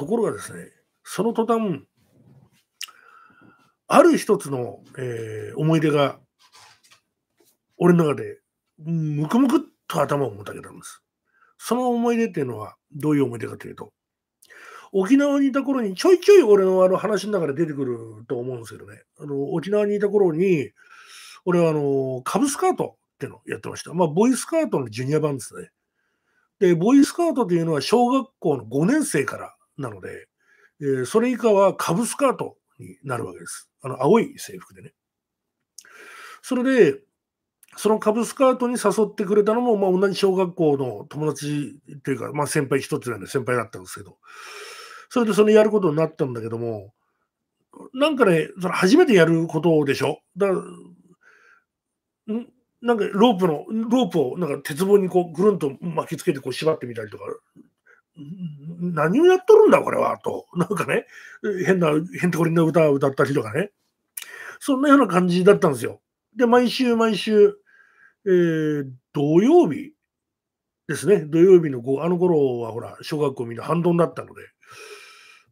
ところがですね、その途端、ある一つの、えー、思い出が、俺の中で、むくむくっと頭をもたげたんです。その思い出っていうのは、どういう思い出かというと、沖縄にいた頃に、ちょいちょい俺のあの話の中で出てくると思うんですけどね、あの沖縄にいた頃に、俺はあの、カブスカートっていうのをやってました。まあ、ボイスカートのジュニア版ですね。で、ボイスカートというのは、小学校の5年生からなので、えー、それ以下はブスカートになるわけです。あの、青い制服でね。それで、そのブスカートに誘ってくれたのも、まあ、同じ小学校の友達というか、まあ、先輩一つなんで先輩だったんですけど、それでそれやることになったんだけども、なんかね、それ初めてやることでしょ。だから、んなんかロープの、ロープをなんか鉄棒にこうぐるんと巻きつけてこう縛ってみたりとか、何をやっとるんだ、これは、と。なんかね、変な、変とてこりんな歌を歌ったりとかね。そんなような感じだったんですよ。で、毎週毎週、えー、土曜日ですね。土曜日の後、あの頃はほら、小学校みんな半ドンだったので、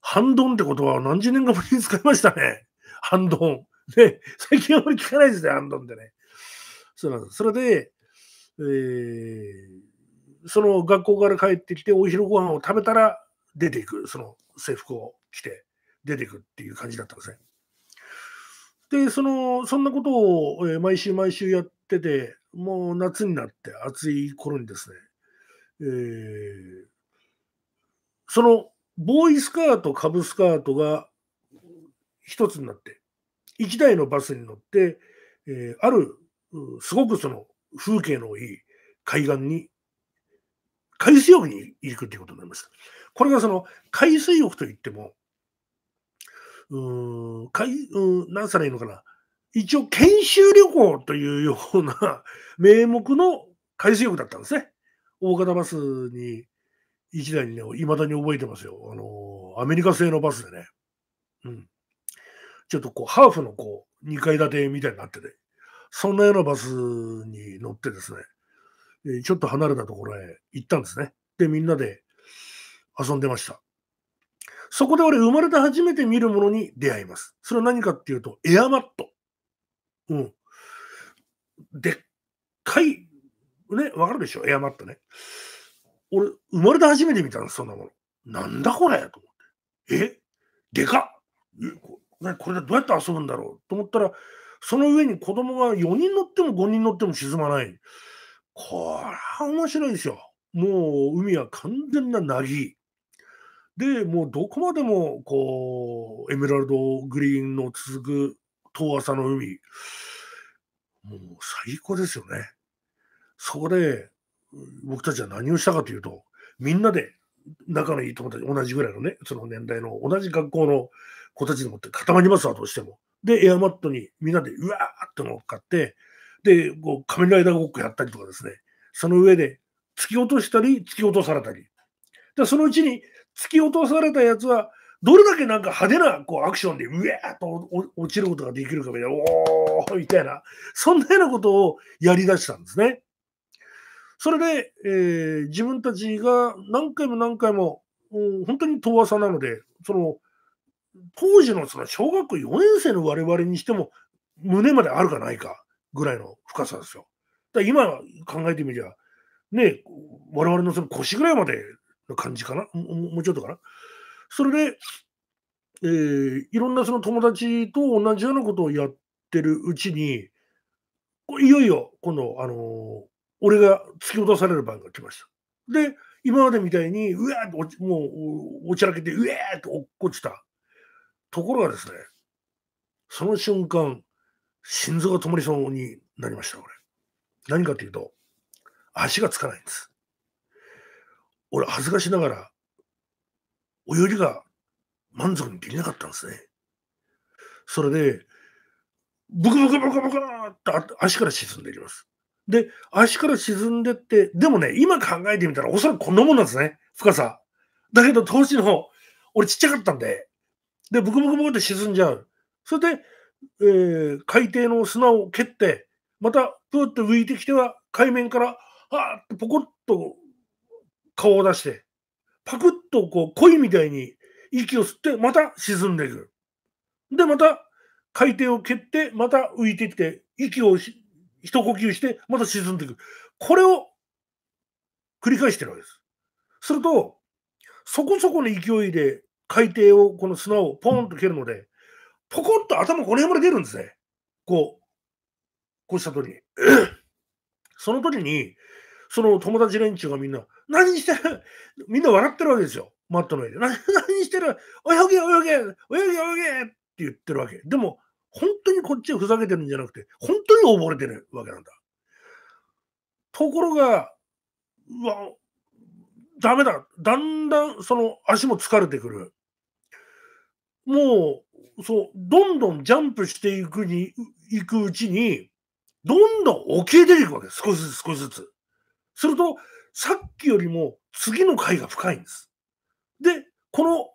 半ドンって言葉を何十年かぶりに使いましたね。半ドン。ね、最近あまり聞かないですね、半ドンってね。そうなんです。それで、えー、その学校から帰ってきて、お昼ご飯を食べたら出ていく、その制服を着て出ていくっていう感じだったんですね。で、その、そんなことを、え毎週毎週やってて、もう夏になって暑い頃にですね、えー、そのボーイスカート、カブスカートが一つになって、1台のバスに乗って、えー、ある、すごくその風景のいい海岸に海水浴に行くということになります。これがその海水浴といっても、うん、海、うん、何さらいいのかな。一応、研修旅行というような 名目の海水浴だったんですね。大型バスに、一台にね、未だに覚えてますよ。あのアメリカ製のバスでね。うん。ちょっとこう、ハーフのこう、2階建てみたいになってて、そんなようなバスに乗ってですね、えちょっと離れたところへ行ったんですね。で、みんなで遊んでました。そこで俺、生まれて初めて見るものに出会います。それは何かっていうと、エアマット。うん。でっかい、ね、わかるでしょ、エアマットね。俺、生まれて初めて見たんです、そんなもの。なんだこれと思って。えでかっこれでどうやって遊ぶんだろうと思ったら、その上に子供が4人乗っても5人乗っても沈まない。これは面白いですよ。もう海は完全ななぎ。で、もうどこまでもこうエメラルドグリーンの続く遠浅の海。もう最高ですよね。そこで僕たちは何をしたかというと、みんなで仲のいい友達、同じぐらいのね、その年代の同じ学校の子たちでもって固まりますわ、どうしても。で、エアマットにみんなでうわーって乗っかって、で、こう仮面ライダーごっこやったりとかですね、その上で突き落としたり、突き落とされたり。でそのうちに突き落とされたやつは、どれだけなんか派手なこうアクションで、うえーっと落ちることができるかみたいな、おーみたいな、そんなようなことをやりだしたんですね。それで、えー、自分たちが何回も何回も、うん、本当に遠浅なので、その、当時のその小学校4年生の我々にしても、胸まであるかないか。ぐらいの深さですよ。だ今考えてみりゃ、ね、我々のその腰ぐらいまでの感じかなもうちょっとかな。それで、えー、いろんなその友達と同じようなことをやってるうちに、いよいよ今度、あのー、俺が突き落とされる番が来ました。で、今までみたいに、うわーってもう、おちゃらけて、うわーって落っこちた。ところがですね、その瞬間、心臓が止まりそうになりました、俺。何かというと、足がつかないんです。俺、恥ずかしながら、泳ぎが満足にできなかったんですね。それで、ブクブクブクブクって足から沈んでいきます。で、足から沈んでって、でもね、今考えてみたら、おそらくこんなもんなんですね、深さ。だけど、当時の方、俺ちっちゃかったんで、で、ブクブクブクって沈んじゃう。それで、えー、海底の砂を蹴って、またプーって浮いてきては海面からはーっとポコッと顔を出して、パクッとこう鯉みたいに息を吸ってまた沈んでいく。で、また海底を蹴って、また浮いてきて、息を一呼吸して、また沈んでいく。これを繰り返してるわけです。すると、そこそこの勢いで海底を、この砂をポーンと蹴るので、ポコッと頭この辺まで出るんですね。こう、こうした時に。その時に、その友達連中がみんな、何してるみんな笑ってるわけですよ。マットの上で。何してる泳げ泳げ泳げ泳げって言ってるわけ。でも、本当にこっちをふざけてるんじゃなくて、本当に溺れてるわけなんだ。ところが、うわ、ダメだ。だんだんその足も疲れてくる。もう、そう、どんどんジャンプしていくに、いくうちに、どんどん沖き出ていくわけです。少しずつ少しずつ。すると、さっきよりも次の回が深いんです。で、この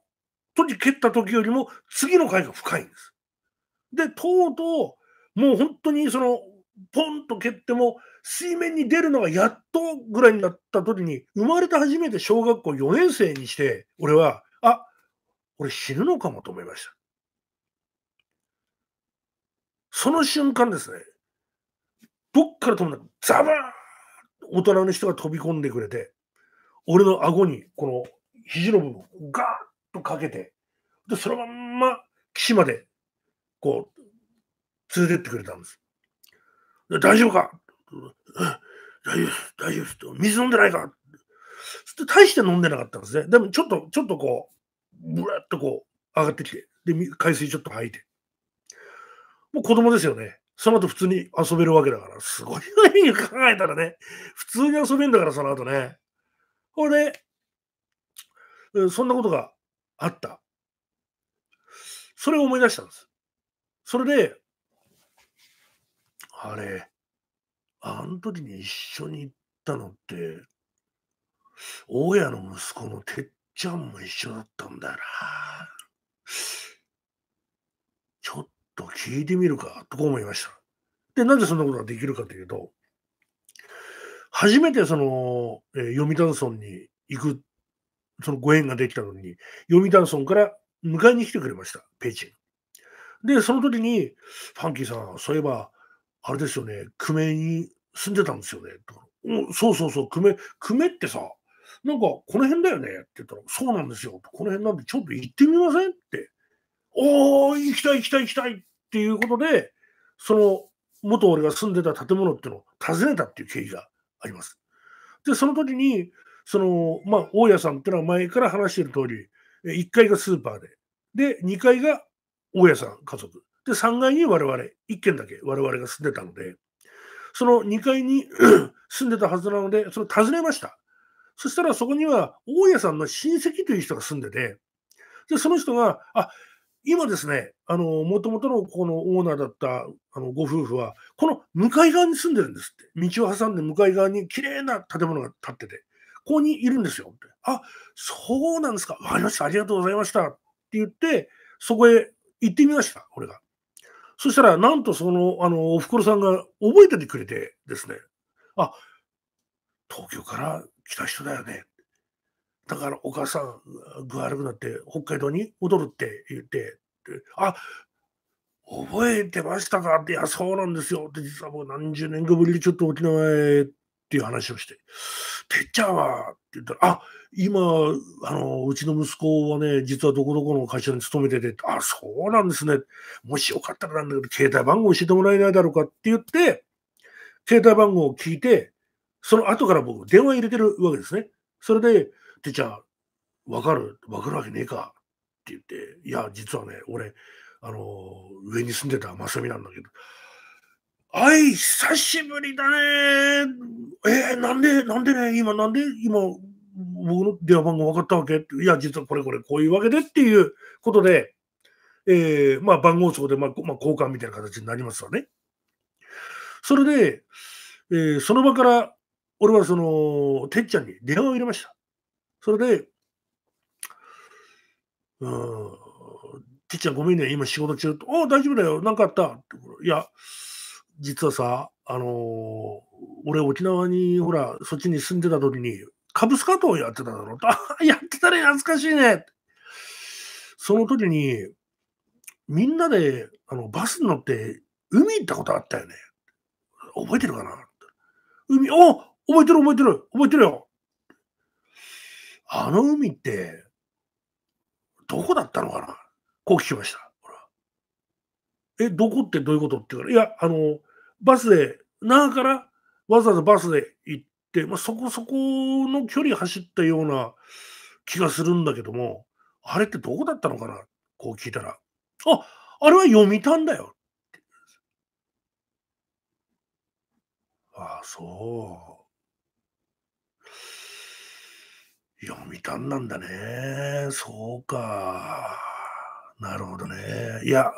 時蹴った時よりも次の回が深いんです。で、とうとう、もう本当にその、ポンと蹴っても、水面に出るのがやっとぐらいになった時に、生まれて初めて小学校4年生にして、俺は、あ、俺死ぬのかもと思いました。その瞬間ですね、どっからともなく、ザバー大人の人が飛び込んでくれて、俺の顎に、この肘の部分をガーッとかけて、で、そのまんま岸まで、こう、連れてってくれたんです。で大丈夫か大丈夫です、大丈夫です。水飲んでないかって大して飲んでなかったんですね。でもちょっと、ちょっとこう、ぶらっとこう上がってきて、で、海水ちょっと吐いて。もう子供ですよね。その後普通に遊べるわけだから、すごい意味考えたらね、普通に遊べんだから、その後ね。これ、そんなことがあった。それを思い出したんです。それで、あれ、あの時に一緒に行ったのって、大家の息子のてっちゃんも一緒だったんだよな。聞いてみるかとこう思いました。で、なぜそんなことができるかというと、初めてその、えー、読谷村に行く、そのご縁ができたのに、読谷村から迎えに来てくれました、ペイチン。で、その時に、ファンキーさん、そういえば、あれですよね、久米に住んでたんですよね、と。そうそうそう、久米、久米ってさ、なんか、この辺だよねって言ったら、そうなんですよ。この辺なんで、ちょっと行ってみませんって。おー、行きたい行きたい行きたいっっていうことで、その元俺が住んでた建物っていうのを訪ねたっていう経緯があります。で、その時に、その、まあ、大家さんっていうのは前から話している通り、1階がスーパーで、で、2階が大家さん家族。で、3階に我々、1軒だけ我々が住んでたので、その2階に 住んでたはずなので、それ訪ねました。そしたらそこには大家さんの親戚という人が住んでて、で、その人が、あ、今ですね、あの、もともとのこのオーナーだったあのご夫婦は、この向かい側に住んでるんですって。道を挟んで向かい側に綺麗な建物が建ってて、ここにいるんですよって。あ、そうなんですか。わかりました。ありがとうございました。って言って、そこへ行ってみました、俺が。そしたら、なんとその、あの、おふくろさんが覚えててくれてですね、あ、東京から来た人だよね。だからお母さん、具合悪くなって北海道に戻るって言って、、あ覚えてましたかって、いや、そうなんですよって、実はもう何十年かぶりにちょっと沖縄へっていう話をして、てっちゃんはって言ったら、あ今、あの、うちの息子はね、実はどこどこの会社に勤めてて、あそうなんですね。もしよかったらなんだけど、携帯番号教えてもらえないだろうかって言って、携帯番号を聞いて、その後から僕、電話入れてるわけですね。それで、てっちゃん、わかるわかるわけねえか。言って、いや、実はね、俺、あの、上に住んでたマスなんだけど、あい、久しぶりだね。えー、なんで、なんでね、今、なんで、今、僕の電話番号分かったわけいや、実はこれこれ、こういうわけでっていうことで、えー、まあ、番号帳で、まあ、まあ、交換みたいな形になりますわね。それで、えー、その場から、俺はその、てっちゃんに電話を入れました。それで、うん、てっちゃんごめんね、今仕事中。お大丈夫だよ、なんかあった。いや、実はさ、あのー、俺沖縄に、ほら、そっちに住んでた時に、カブスカートをやってただろ。あやってたね、懐かしいね。その時に、みんなであのバスに乗って海行ったことあったよね。覚えてるかな海、お覚えてる覚えてる覚えてるよあの海って、どこだったのかなこう聞きました。え、どこってどういうことって言うから、いや、あの、バスで、那覇からわざわざバスで行って、まあ、そこそこの距離走ったような気がするんだけども、あれってどこだったのかなこう聞いたら、あ、あれは読みたんだよ。ああ、そう。読んなんだね。そうか。なるほどね。いや、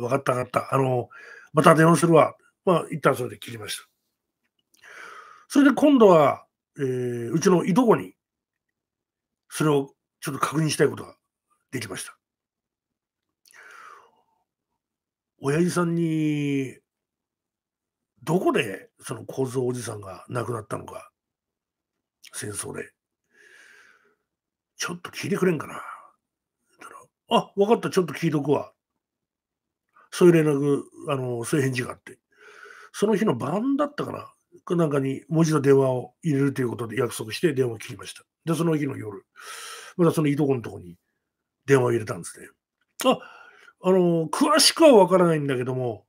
分かった分かった。あの、また電話するわ。まあ、一旦それで切りました。それで今度は、えー、うちのいとこに、それをちょっと確認したいことができました。親父さんに、どこでその小僧おじさんが亡くなったのか、戦争で。ちょっと聞いてくれんかな。あ、分かった、ちょっと聞いとくわ。そういう連絡、あの、そういう返事があって。その日の晩だったかな。なんかに、もう一度電話を入れるということで約束して電話を切りました。で、その日の夜、またそのいとこのとこに電話を入れたんですね。あ、あの、詳しくはわからないんだけども、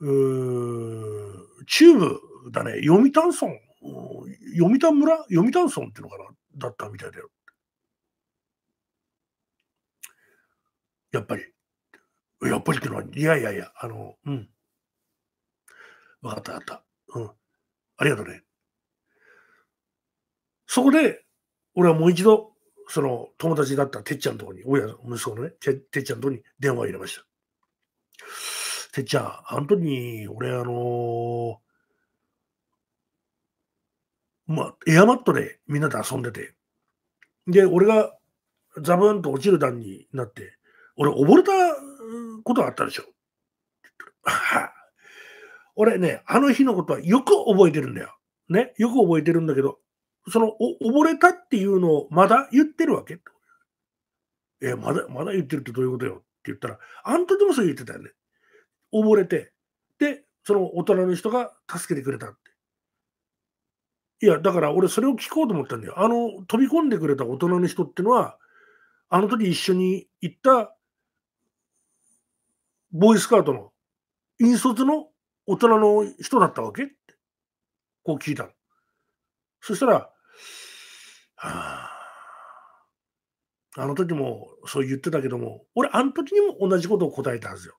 うーチューブだね、読谷村、読谷村読谷村っていうのかな、だったみたいだよ。やっぱり。やっぱりってのは、いやいやいや、あの、うん。わかった、わかった。うん。ありがとうね。そこで、俺はもう一度、その友達だったてっちゃんのとこに、親の息子のね、ててっちゃんのとこに電話を入れました。てっちゃん、あの時に、俺、あのー、まあ、エアマットでみんなで遊んでて、で、俺がザブンと落ちる段になって、俺、溺れたことあったでしょ。俺ね、あの日のことはよく覚えてるんだよ。ね、よく覚えてるんだけど、その溺れたっていうのをまだ言ってるわけえ、まだ、まだ言ってるってどういうことよって言ったら、あんたでもそう言ってたよね。溺れて。で、その大人の人が助けてくれたって。いや、だから俺それを聞こうと思ったんだよ。あの、飛び込んでくれた大人の人ってのは、あの時一緒に行ったボーイスカートの、引率の大人の人だったわけって、こう聞いたの。そしたら、はあ、あの時もそう言ってたけども、俺、あの時にも同じことを答えたはずよ。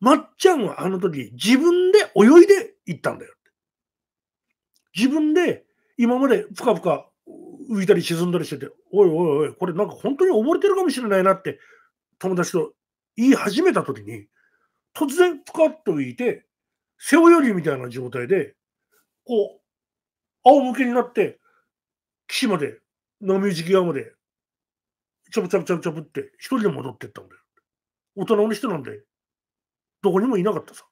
まっちゃんはあの時、自分で泳いで行ったんだよ。自分で今までふかふか浮いたり沈んだりしてて、おいおいおい、これなんか本当に溺れてるかもしれないなって、友達と言い始めた時に、突然ぷかっと浮いて、背泳ぎみたいな状態で、こう、仰向けになって、岸まで、波打ち際まで、ちょぶちょぶちょぶちょぶって、一人で戻ってったんだよ。大人の人なんで、どこにもいなかったさ。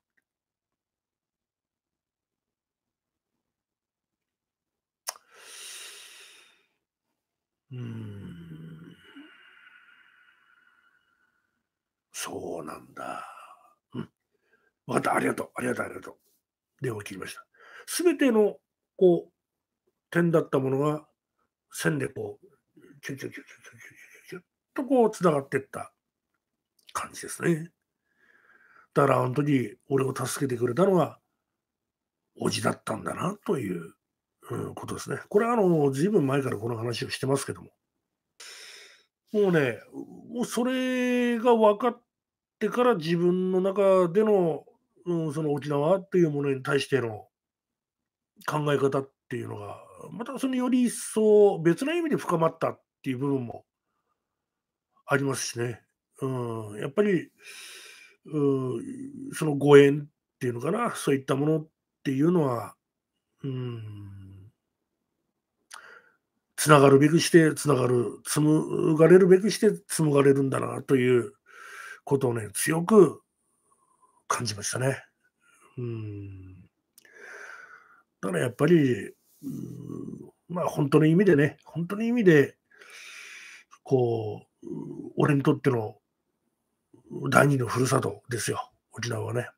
うん。そうなんだ。うん。分かった。ありがとう。ありがとう。ありがとう。電話を切りました。すべての、こう、点だったものが、線でこう、キュキュキュキュキュキュキュキュとこう、つながっていった感じですね。だから、あの時、俺を助けてくれたのが、おじだったんだな、という、うん、ことですね。これは、あの、ずいぶん前からこの話をしてますけども。もうね、もうそれが分かっってから自分の中での、うん、その沖縄というものに対しての考え方っていうのが、またそのより一層別な意味で深まったっていう部分もありますしね。うん、やっぱり、うん、そのご縁っていうのかな、そういったものっていうのは、うん、つながるべくしてつながる、紡がれるべくして紡がれるんだなという、ことをね、強く感じましたね。うん。だからやっぱり、まあ本当の意味でね、本当の意味で、こう、俺にとっての第二のふるさとですよ、沖縄はね。